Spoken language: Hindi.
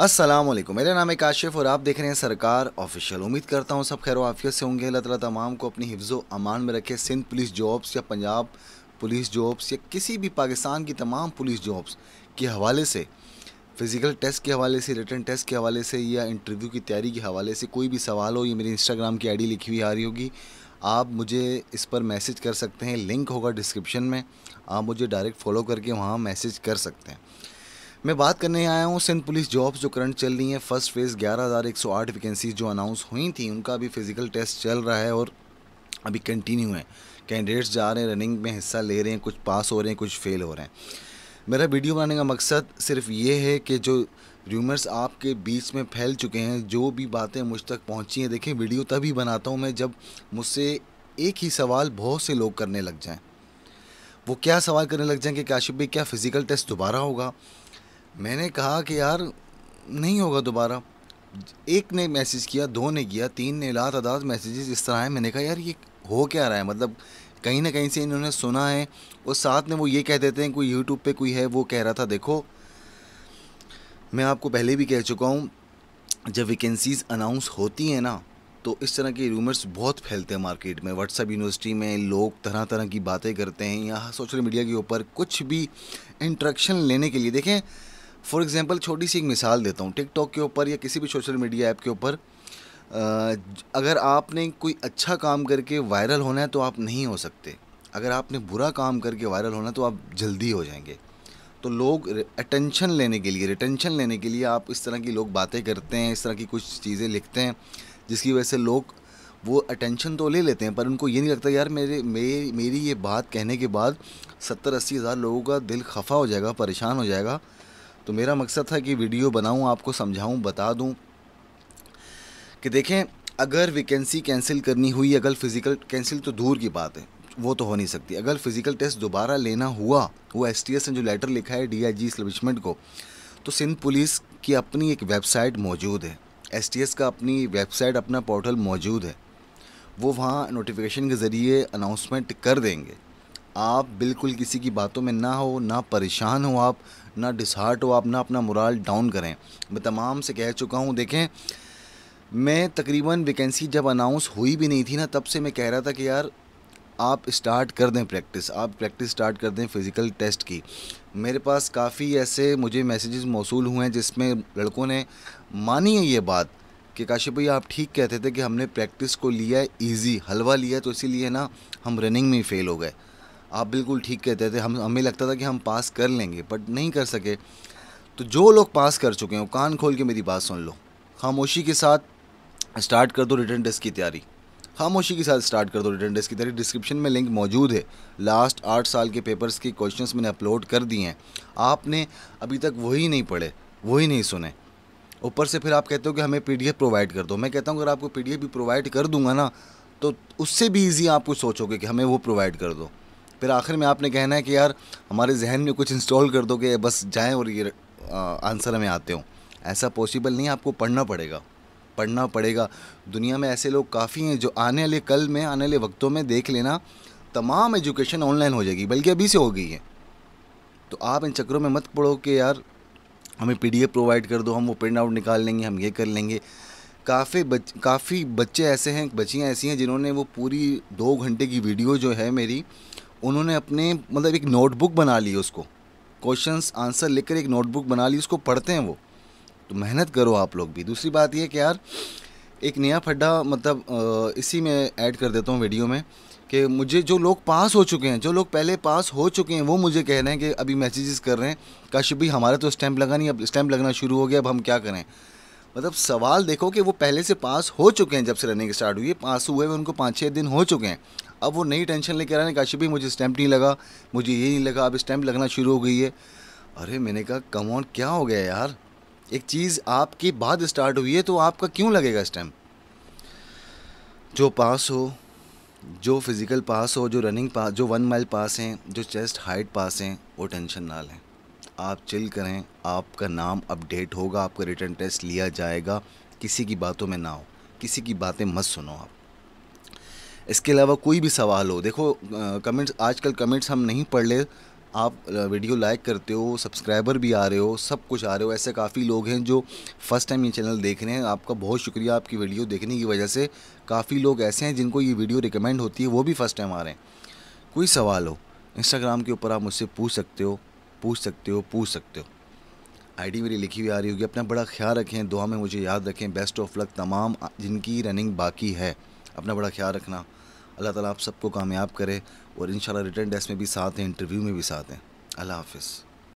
असलम मेरा नाम है काशिफ और आप देख रहे हैं सरकार ऑफिशियल उम्मीद करता हूँ सब खैर वाफियत से होंगे अल्लाह ताला तमाम को अपनी हिफ्ज़ो अमान में रखे सिंध पुलिस जॉब्स या पंजाब पुलिस जॉब्स या किसी भी पाकिस्तान की तमाम पुलिस जॉब्स के हवाले से फ़िज़िकल टेस्ट के हवाले से रिटर्न टेस्ट के हवाले से या इंटरव्यू की तैयारी के हवाले से कोई भी सवाल हो ये मेरी इंस्टाग्राम की डी लिखी हुई आ रही होगी आप मुझे इस पर मैसेज कर सकते हैं लिंक होगा डिस्क्रिप्शन में आप मुझे डायरेक्ट फॉलो करके वहाँ मैसेज कर सकते हैं मैं बात करने आया हूँ सिंध पुलिस जॉब्स जो करंट चल रही हैं फर्स्ट फेज़ ग्यारह हज़ार एक सौ आठ वैकेंसीज जो अनाउंस हुई थी उनका अभी फिज़िकल टेस्ट चल रहा है और अभी कंटिन्यू है कैंडिडेट्स जा रहे हैं रनिंग में हिस्सा ले रहे हैं कुछ पास हो रहे हैं कुछ फेल हो रहे हैं मेरा वीडियो बनाने का मकसद सिर्फ ये है कि जो र्यूमर्स आपके बीच में फैल चुके हैं जो भी बातें मुझ तक पहुँची हैं देखें वीडियो तभी बनाता हूँ मैं जब मुझसे एक ही सवाल बहुत से लोग करने लग जाएँ वो क्या सवाल करने लग जाएँ कि काशिफ भाई क्या फ़िज़िकल टेस्ट दोबारा होगा मैंने कहा कि यार नहीं होगा दोबारा एक ने मैसेज किया दो ने किया तीन ने लात अदात मैसेजेस इस तरह है मैंने कहा यार ये हो क्या रहा है मतलब कहीं ना कहीं से इन्होंने सुना है और साथ में वो ये कह देते हैं कोई यूट्यूब पे कोई है वो कह रहा था देखो मैं आपको पहले भी कह चुका हूँ जब वैकेंसीज़ अनाउंस होती हैं ना तो इस तरह के रूमर्स बहुत फैलते हैं मार्केट में व्हाट्सअप यूनिवर्सिटी में लोग तरह तरह की बातें करते हैं या सोशल मीडिया के ऊपर कुछ भी इंट्रैक्शन लेने के लिए देखें फॉर एग्ज़ाम्पल छोटी सी एक मिसाल देता हूँ टिकटॉक के ऊपर या किसी भी सोशल मीडिया ऐप के ऊपर अगर आपने कोई अच्छा काम करके वायरल होना है तो आप नहीं हो सकते अगर आपने बुरा काम करके वायरल होना है तो आप जल्दी हो जाएंगे तो लोग अटेंशन लेने के लिए रिटेंशन लेने के लिए आप इस तरह की लोग बातें करते हैं इस तरह की कुछ चीज़ें लिखते हैं जिसकी वजह से लोग वो अटेंशन तो ले लेते हैं पर उनको ये नहीं लगता यार मेरे मेरी मेरी ये बात कहने के बाद सत्तर अस्सी हज़ार लोगों का दिल खफा हो जाएगा परेशान हो जाएगा तो मेरा मकसद था कि वीडियो बनाऊँ आपको समझाऊँ बता दूँ कि देखें अगर वैकेंसी कैंसिल करनी हुई अगर फ़िज़िकल कैंसिल तो दूर की बात है वो तो हो नहीं सकती अगर फ़िज़िकल टेस्ट दोबारा लेना हुआ वो एस टी ने जो लेटर लिखा है डी आई जी को तो सिंध पुलिस की अपनी एक वेबसाइट मौजूद है एस टी एस का अपनी वेबसाइट अपना पोर्टल मौजूद है वो वहाँ नोटिफिकेशन के ज़रिए अनाउंसमेंट कर देंगे आप बिल्कुल किसी की बातों में ना हो ना परेशान हो आप ना डिसहार्ट हो आप ना अपना मुराल डाउन करें मैं तमाम से कह चुका हूँ देखें मैं तकरीबन वैकेंसी जब अनाउंस हुई भी नहीं थी ना तब से मैं कह रहा था कि यार आप स्टार्ट कर दें प्रैक्टिस आप प्रैक्टिस स्टार्ट कर दें फ़िज़िकल टेस्ट की मेरे पास काफ़ी ऐसे मुझे मैसेजेस मौसू हुए हैं जिसमें लड़कों ने मानी है ये बात कि काशिप भैया आप ठीक कहते थे कि हमने प्रैक्टिस को लिया है ईजी हलवा लिया तो इसीलिए ना हम रनिंग में ही फ़ेल हो गए आप बिल्कुल ठीक कहते थे हम हमें लगता था कि हम पास कर लेंगे बट नहीं कर सके तो जो लोग पास कर चुके हैं कान खोल के मेरी बात सुन लो खामोशी के साथ स्टार्ट कर दो रिटर्न टेस्ट की तैयारी खामोशी के साथ स्टार्ट कर दो रिटर्न टेस्ट की तैयारी डिस्क्रिप्शन में लिंक मौजूद है लास्ट आठ साल के पेपर्स के क्वेश्चंस मैंने अपलोड कर दिए हैं आपने अभी तक वही नहीं पढ़े वही नहीं सुने ऊपर से फिर आप कहते हो कि हमें पी प्रोवाइड कर दो मैं कहता हूँ अगर आपको पी भी प्रोवाइड कर दूंगा ना तो उससे भी ईजी आप कुछ सोचोगे कि हमें वो प्रोवाइड कर दो फिर आखिर में आपने कहना है कि यार हमारे जहन में कुछ इंस्टॉल कर दो कि बस जाएँ और ये आंसर हमें आते हों ऐसा पॉसिबल नहीं आपको पढ़ना पड़ेगा पढ़ना पड़ेगा दुनिया में ऐसे लोग काफ़ी हैं जो आने वाले कल में आने वाले वक्तों में देख लेना तमाम एजुकेशन ऑनलाइन हो जाएगी बल्कि अभी से हो गई है तो आप इन चक्रों में मत पढ़ो कि यार हमें पी प्रोवाइड कर दो हम वो प्रिंट आउट निकाल लेंगे हम ये कर लेंगे काफ़ी बच काफ़ी बच्चे ऐसे हैं बच्चियाँ ऐसी हैं जिन्होंने वो पूरी दो घंटे की वीडियो जो है मेरी उन्होंने अपने मतलब एक नोटबुक बना ली उसको क्वेश्चंस आंसर लेकर एक नोटबुक बना ली उसको पढ़ते हैं वो तो मेहनत करो आप लोग भी दूसरी बात ये कि यार एक नया फड्डा मतलब इसी में ऐड कर देता हूँ वीडियो में कि मुझे जो लोग पास हो चुके हैं जो लोग पहले पास हो चुके हैं वो मुझे कह रहे हैं कि अभी मैसेजेस कर रहे हैं काश भी हमारा तो स्टैंप लगा नहीं अब स्टैंप लगना शुरू हो गया अब हम क्या करें मतलब सवाल देखो कि वो पहले से पास हो चुके हैं जब से रनिंग स्टार्ट हुई है पास हुए हुए उनको पाँच छः दिन हो चुके हैं अब वो नई टेंशन लेकर आने काशी भी मुझे स्टैंप नहीं लगा मुझे ये नहीं लगा अब स्टैंप लगना शुरू हो गई है अरे मैंने कहा कम ऑन क्या हो गया यार एक चीज़ आपकी बाद स्टार्ट हुई है तो आपका क्यों लगेगा स्टैम्प जो पास हो जो फिज़िकल पास हो जो रनिंग पास जो वन माइल पास हैं जो चेस्ट हाइट पास हैं वो टेंशन ना लें आप चिल करें आपका नाम अपडेट होगा आपका रिटर्न टेस्ट लिया जाएगा किसी की बातों में ना हो किसी की बातें मत सुनो आप इसके अलावा कोई भी सवाल हो देखो कमेंट्स आजकल कमेंट्स हम नहीं पढ़ ले आप वीडियो लाइक करते हो सब्सक्राइबर भी आ रहे हो सब कुछ आ रहे हो ऐसे काफ़ी लोग हैं जो फर्स्ट टाइम ये चैनल देख रहे हैं आपका बहुत शुक्रिया आपकी वीडियो देखने की वजह से काफ़ी लोग ऐसे हैं जिनको ये वीडियो रिकमेंड होती है वो भी फ़र्स्ट टाइम आ रहे हैं कोई सवाल हो इंस्टाग्राम के ऊपर आप मुझसे पूछ सकते हो पूछ सकते हो पूछ सकते हो आईडी मेरी लिखी हुई आ रही होगी अपना बड़ा ख्याल रखें दुआ में मुझे याद रखें बेस्ट ऑफ लक तमाम जिनकी रनिंग बाकी है अपना बड़ा ख्याल रखना अल्लाह ताला आप सबको कामयाब करे और इन रिटर्न टेस्ट में भी साथ हैं इंटरव्यू में भी साथ हैं अल्लाह हाफिज़